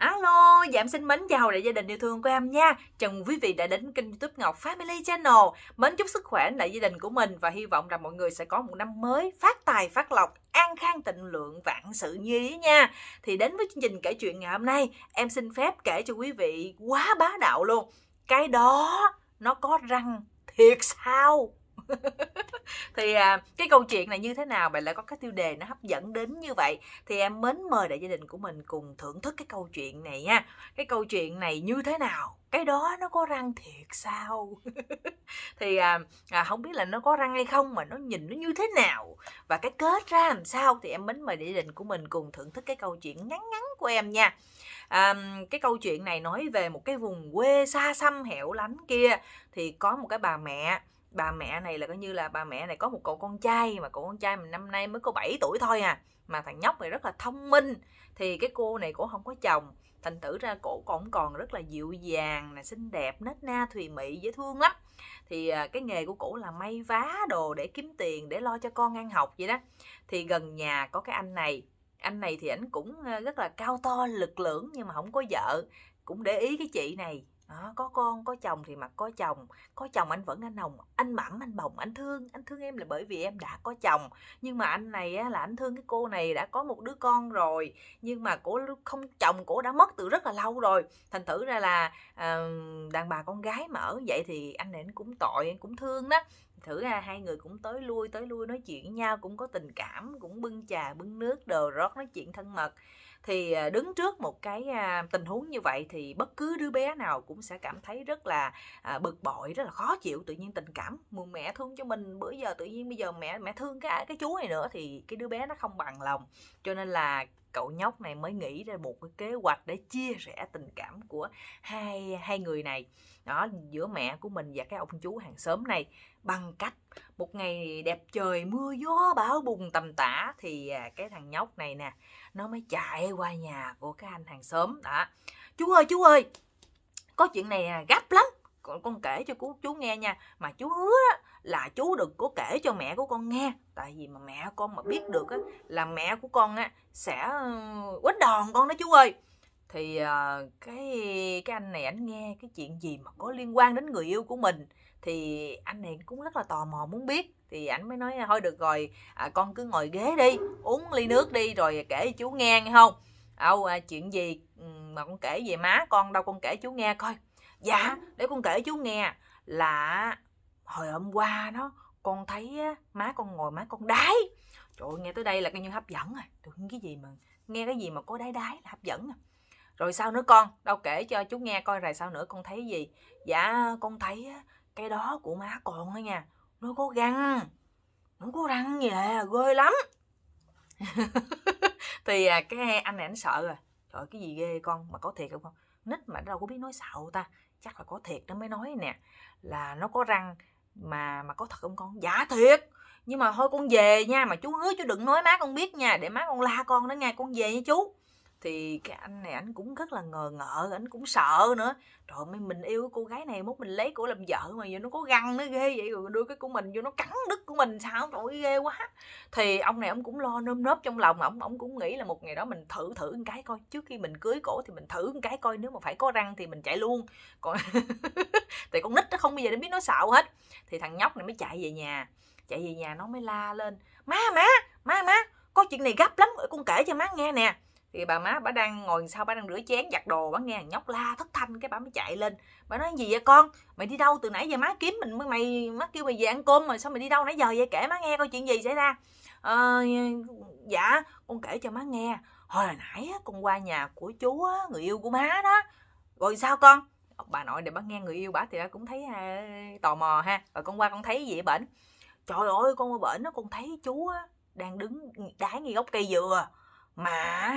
Alo, dạ em xin mến chào đại gia đình yêu thương của em nha. Chào mừng quý vị đã đến kênh YouTube Ngọc Family Channel. Mến chúc sức khỏe đại gia đình của mình và hy vọng rằng mọi người sẽ có một năm mới phát tài phát lộc, an khang tịnh lượng vạn sự như ý nha. Thì đến với chương trình kể chuyện ngày hôm nay, em xin phép kể cho quý vị quá bá đạo luôn. Cái đó nó có răng thiệt sao? thì à, cái câu chuyện này như thế nào bạn lại có cái tiêu đề nó hấp dẫn đến như vậy thì em mến mời đại gia đình của mình cùng thưởng thức cái câu chuyện này nha cái câu chuyện này như thế nào cái đó nó có răng thiệt sao thì à, à, không biết là nó có răng hay không mà nó nhìn nó như thế nào và cái kết ra làm sao thì em mến mời đại gia đình của mình cùng thưởng thức cái câu chuyện ngắn ngắn của em nha à, cái câu chuyện này nói về một cái vùng quê xa xăm hẻo lánh kia thì có một cái bà mẹ bà mẹ này là coi như là bà mẹ này có một cậu con trai mà cậu con trai mình năm nay mới có 7 tuổi thôi à mà thằng nhóc này rất là thông minh thì cái cô này cũng không có chồng thành tử ra cổ cũng còn rất là dịu dàng là xinh đẹp nết na thùy mị dễ thương lắm thì à, cái nghề của cổ là may vá đồ để kiếm tiền để lo cho con ăn học vậy đó thì gần nhà có cái anh này anh này thì ảnh cũng à, rất là cao to lực lưỡng nhưng mà không có vợ cũng để ý cái chị này đó, có con có chồng thì mặc có chồng có chồng anh vẫn anh hồng anh mẩm anh bồng anh thương anh thương em là bởi vì em đã có chồng nhưng mà anh này á, là anh thương cái cô này đã có một đứa con rồi nhưng mà cổ không chồng cổ đã mất từ rất là lâu rồi thành thử ra là à, đàn bà con gái mà ở vậy thì anh này anh cũng tội anh cũng thương đó thử ra hai người cũng tới lui tới lui nói chuyện với nhau cũng có tình cảm cũng bưng trà bưng nước đồ rót nói chuyện thân mật thì à, đứng trước một cái tình huống như vậy thì bất cứ đứa bé nào cũng sẽ cảm thấy rất là à, bực bội rất là khó chịu tự nhiên tình cảm mẹ thương cho mình bữa giờ tự nhiên bây giờ mẹ mẹ thương cái cái chú này nữa thì cái đứa bé nó không bằng lòng cho nên là cậu nhóc này mới nghĩ ra một cái kế hoạch để chia sẻ tình cảm của hai hai người này đó giữa mẹ của mình và cái ông chú hàng xóm này bằng cách một ngày đẹp trời mưa gió bão bùng tầm tã thì à, cái thằng nhóc này nè nó mới chạy qua nhà của cái anh hàng xóm đó chú ơi chú ơi có chuyện này gấp lắm con, con kể cho chú, chú nghe nha mà chú hứa là chú đừng có kể cho mẹ của con nghe tại vì mà mẹ con mà biết được á, là mẹ của con á, sẽ ờ, quánh đòn con đó chú ơi thì ờ, cái cái anh này anh nghe cái chuyện gì mà có liên quan đến người yêu của mình thì anh này cũng rất là tò mò muốn biết thì anh mới nói thôi được rồi à, con cứ ngồi ghế đi uống ly nước đi rồi kể chú nghe nghe không âu à, chuyện gì ừ, mà con kể về má con đâu con kể chú nghe coi dạ để con kể chú nghe là hồi hôm qua nó con thấy á, má con ngồi má con đái trời ơi, nghe tới đây là coi như hấp dẫn rồi tôi nhiên cái gì mà nghe cái gì mà có đái đái là hấp dẫn rồi à. rồi sao nữa con đâu kể cho chú nghe coi rồi sao nữa con thấy gì dạ con thấy á, cái đó của má con á nha nó có răng nó có răng gì là ghê lắm thì à, cái anh này anh sợ rồi à. trời cái gì ghê con mà có thiệt không nít mà đâu có biết nói xạo ta chắc là có thiệt nó mới nói nè là nó có răng mà mà có thật không con giả dạ thiệt nhưng mà thôi con về nha mà chú hứa chú đừng nói má con biết nha để má con la con đó nghe con về nha chú thì cái anh này anh cũng rất là ngờ ngợ anh cũng sợ nữa trời ơi mình yêu cái cô gái này mốt mình lấy cổ làm vợ mà giờ nó có găng nó ghê vậy rồi đưa cái của mình vô nó cắn đứt của mình sao trời ơi ghê quá thì ông này ông cũng lo nơm nớp trong lòng ông ông cũng nghĩ là một ngày đó mình thử thử một cái coi trước khi mình cưới cổ thì mình thử một cái coi nếu mà phải có răng thì mình chạy luôn còn thì con nít nó không bao giờ nó biết nó xạo hết thì thằng nhóc này mới chạy về nhà chạy về nhà nó mới la lên má má má má có chuyện này gấp lắm con kể cho má nghe nè thì bà má bà đang ngồi sau bà đang rửa chén giặt đồ bà nghe nhóc la thất thanh cái bà mới chạy lên bà nói gì vậy con mày đi đâu từ nãy giờ má kiếm mình mày má kêu mày về ăn cơm mà sao mày đi đâu nãy giờ vậy kể má nghe coi chuyện gì xảy ra ờ, dạ con kể cho má nghe hồi nãy con qua nhà của chú người yêu của má đó rồi sao con bà nội để bà nghe người yêu bà thì cũng thấy à, tò mò ha rồi con qua con thấy gì vậy bệnh trời ơi con qua bệnh nó con thấy chú đang đứng đái ngay gốc cây dừa mà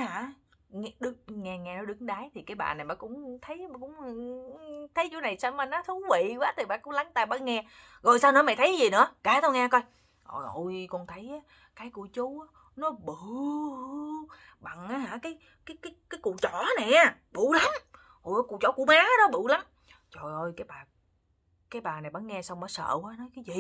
hả nghe, đứng, nghe nghe nó đứng đáy thì cái bà này bà cũng thấy bà cũng thấy chỗ này sao mà nó thú vị quá thì bà cũng lắng tai bà nghe rồi sao nữa mày thấy gì nữa kể tao nghe coi ôi ôi con thấy cái của chú nó bự bằng hả cái cái cái cái cụ chỏ nè bự lắm ôi cụ chỏ của má đó bự lắm trời ơi cái bà cái bà này bà nghe xong bà sợ quá nói cái gì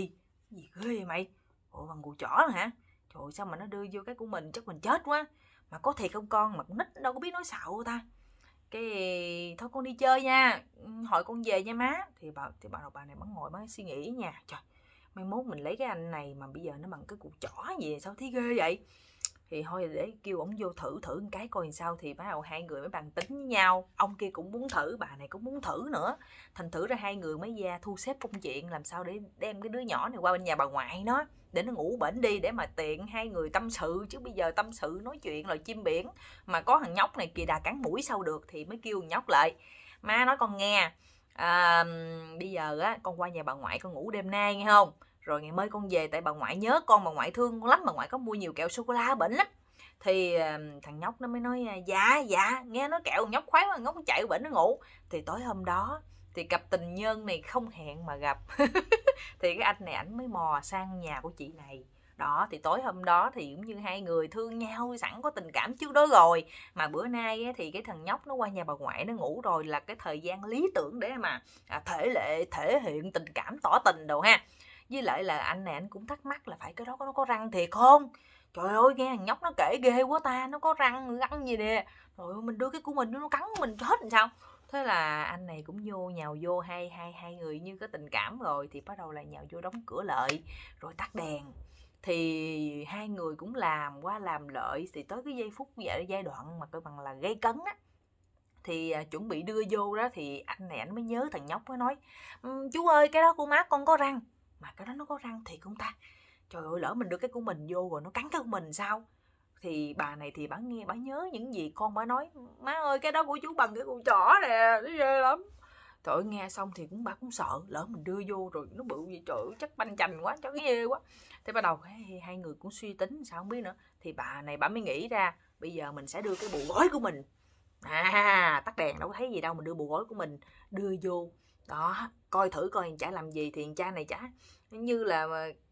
cái gì ghê vậy mày ủa bằng cụ chỏ hả trời sao mà nó đưa vô cái của mình chắc mình chết quá mà có thiệt không con mà con nít đâu có biết nói xạo ta cái thôi con đi chơi nha hỏi con về nha má thì bà thì bà bà này bắn ngồi bắn suy nghĩ nha trời mai mốt mình lấy cái anh này mà bây giờ nó bằng cái cục chỏ gì sao thấy ghê vậy thì thôi để kêu ổng vô thử thử một cái coi làm sao thì bắt đầu hai người mới bàn tính với nhau ông kia cũng muốn thử bà này cũng muốn thử nữa thành thử ra hai người mới ra thu xếp công chuyện làm sao để đem cái đứa nhỏ này qua bên nhà bà ngoại nó để nó ngủ bển đi để mà tiện hai người tâm sự chứ bây giờ tâm sự nói chuyện rồi chim biển mà có thằng nhóc này kìa đà cắn mũi sau được thì mới kêu nhóc lại má nói con nghe à, bây giờ á con qua nhà bà ngoại con ngủ đêm nay nghe không rồi ngày mới con về tại bà ngoại nhớ con bà ngoại thương con lắm bà ngoại có mua nhiều kẹo sô cô la bệnh lắm thì ờ, thằng nhóc nó mới nói à, dạ dạ nghe nó kẹo nhóc khoái quá ngốc chạy bệnh nó ngủ thì tối hôm đó thì cặp tình nhân này không hẹn mà gặp thì cái anh này ảnh mới mò sang nhà của chị này đó thì tối hôm đó thì cũng như hai người thương nhau sẵn có tình cảm trước đó rồi mà bữa nay ấy, thì cái thằng nhóc nó qua nhà bà ngoại nó ngủ rồi là cái thời gian lý tưởng để mà à, thể lệ thể hiện tình cảm tỏ tình đồ ha với lại là anh này anh cũng thắc mắc là phải cái đó nó có răng thiệt không trời ơi nghe thằng nhóc nó kể ghê quá ta nó có răng răng gì nè rồi mình đưa cái của mình nó cắn mình hết làm sao thế là anh này cũng vô nhào vô hai hai hai người như có tình cảm rồi thì bắt đầu là nhào vô đóng cửa lợi rồi tắt đèn thì hai người cũng làm qua làm lợi thì tới cái giây phút vậy dạ, giai đoạn mà coi bằng là gây cấn á thì à, chuẩn bị đưa vô đó thì anh này anh mới nhớ thằng nhóc mới nói chú ơi cái đó của má con có răng mà cái đó nó có răng thiệt không ta trời ơi lỡ mình đưa cái của mình vô rồi nó cắn cái của mình sao thì bà này thì bà nghe bà nhớ những gì con bà nói má ơi cái đó của chú bằng cái con chỏ nè nó ghê lắm trời ơi nghe xong thì cũng bà cũng sợ lỡ mình đưa vô rồi nó bự gì trời ơi, chắc banh chành quá chắc ghê quá thế bắt đầu hai, hai người cũng suy tính sao không biết nữa thì bà này bà mới nghĩ ra bây giờ mình sẽ đưa cái bộ gói của mình à tắt đèn đâu có thấy gì đâu mình đưa bù gối của mình đưa vô đó coi thử coi thằng cha làm gì thì cha này chả như là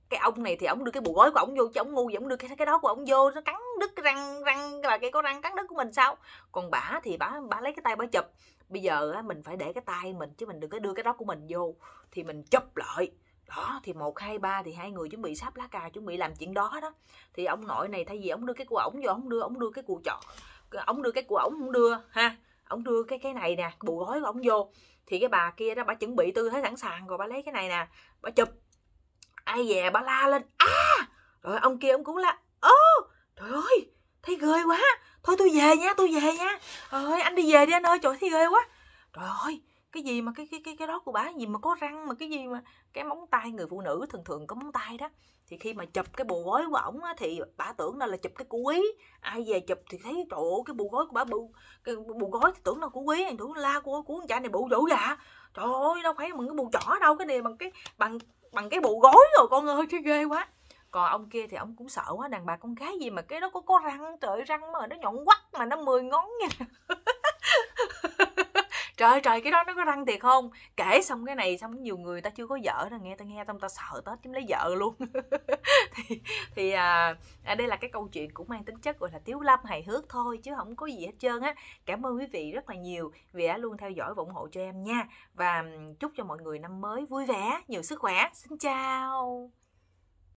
cái ông này thì ông đưa cái bù gối của ông vô chứ ổng ngu gì ổng đưa cái cái đó của ông vô nó cắn đứt cái răng răng là cái có răng cắn đứt của mình sao còn bả thì bả bả lấy cái tay bả chụp bây giờ á, mình phải để cái tay mình chứ mình đừng có đưa cái đó của mình vô thì mình chụp lại đó thì một hai ba thì hai người chuẩn bị sắp lá cà chuẩn bị làm chuyện đó đó thì ông nội này thay vì ông đưa cái của ổng vô ông đưa ông đưa cái cụ chọn ông đưa cái của ông không đưa ha ông đưa cái cái này nè bù gói của ông vô thì cái bà kia đó bà chuẩn bị tư thế sẵn sàng rồi bà lấy cái này nè bà chụp ai về bà la lên a à! rồi ông kia ông cũng la ô trời ơi thấy ghê quá thôi tôi về nha tôi về nha trời ơi anh đi về đi anh ơi trời thấy ghê quá trời ơi cái gì mà cái cái cái cái đó của bà gì mà có răng mà cái gì mà cái móng tay người phụ nữ thường thường có móng tay đó thì khi mà chụp cái bù gối của ổng á, thì bà tưởng là là chụp cái của quý ai về chụp thì thấy trời cái bù gối của bà bù cái bù gói thì tưởng là của quý anh tưởng la của của con trai này bù dữ dạ trời ơi đâu phải bằng cái bù chỏ đâu cái này bằng cái bằng bằng cái bù gối rồi con ơi chứ ghê quá còn ông kia thì ông cũng sợ quá đàn bà con gái gì mà cái đó có có răng trời răng mà nó nhọn quắt mà nó mười ngón nha trời trời cái đó nó có răng thiệt không kể xong cái này xong nhiều người ta chưa có vợ rồi nghe ta nghe tao ta sợ tết chấm lấy vợ luôn thì thì à, à, đây là cái câu chuyện cũng mang tính chất gọi là tiếu lâm hài hước thôi chứ không có gì hết trơn á cảm ơn quý vị rất là nhiều vì đã luôn theo dõi và ủng hộ cho em nha và chúc cho mọi người năm mới vui vẻ nhiều sức khỏe xin chào